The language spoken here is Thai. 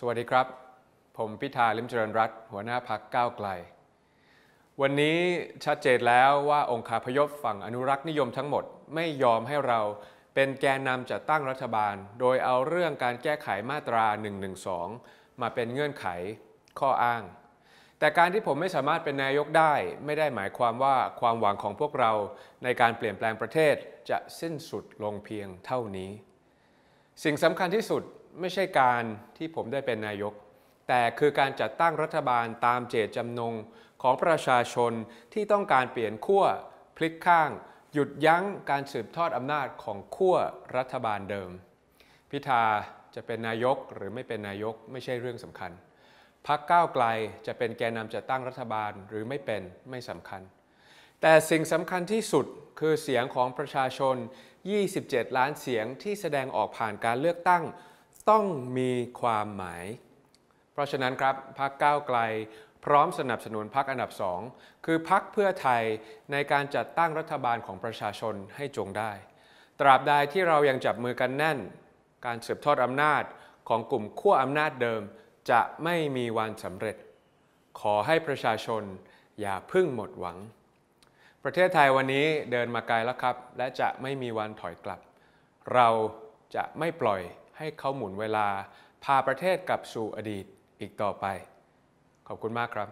สวัสดีครับ ผมพิธาลิมเจริญรัตหัวหน้าพักก้าวไกล วันนี้ชัดเจนแล้วว่าองค์คาพยพฝั่งอนุรักษ์นิยมทั้งหมดไม่ยอมให้เราเป็นแกนนำจัดตั้งรัฐบาล โดยเอาเรื่องการแก้ไขมาตรา 112 มาเป็นเงื่อนไข ข้ออ้าง แต่การที่ผมไม่สามารถเป็นนายกได้ ไม่ได้หมายความว่าความหวังของพวกเราในการเปลี่ยนแปลงประเทศจะสิ้นสุดลงเพียงเท่านี้ สิ่งสำคัญที่สุดไม่ใช่การที่ผมได้เป็นนายก แต่คือการจัดตั้งรัฐบาลตามเจตจำนง ของประชาชนที่ต้องการเปลี่ยนขั้วพลิกข้าง หยุดยั้งการสืบทอดอำนาจของขั้วรัฐบาลเดิม พิธาจะเป็นนายกหรือไม่เป็นนายกไม่ใช่เรื่องสำคัญ พักก้าวไกลจะเป็นแกนนำจัดตั้งรัฐบาลหรือไม่เป็นไม่สำคัญ แต่สิ่งสำคัญที่สุดคือเสียงของประชาชน 27 ล้านเสียงที่แสดงออกผ่านการเลือกตั้งต้องมีความหมาย เพราะฉะนั้นครับพักก้าวไกลพร้อมสนับสนุนพักอันดับสองคือพักเพื่อไทยในการจัดตั้งรัฐบาลของประชาชนให้จงได้ ตราบใดที่เรายังจับมือกันแน่นการสืบทอดอำนาจของกลุ่มขั้วอำนาจเดิม จะไม่มีวันสำเร็จ ขอให้ประชาชนอย่าพึ่งหมดหวัง ประเทศไทยวันนี้เดินมาไกลแล้วครับ และจะไม่มีวันถอยกลับ เราจะไม่ปล่อยให้เขาหมุนเวลาพาประเทศกลับสู่อดีตอีกต่อไป ขอบคุณมากครับ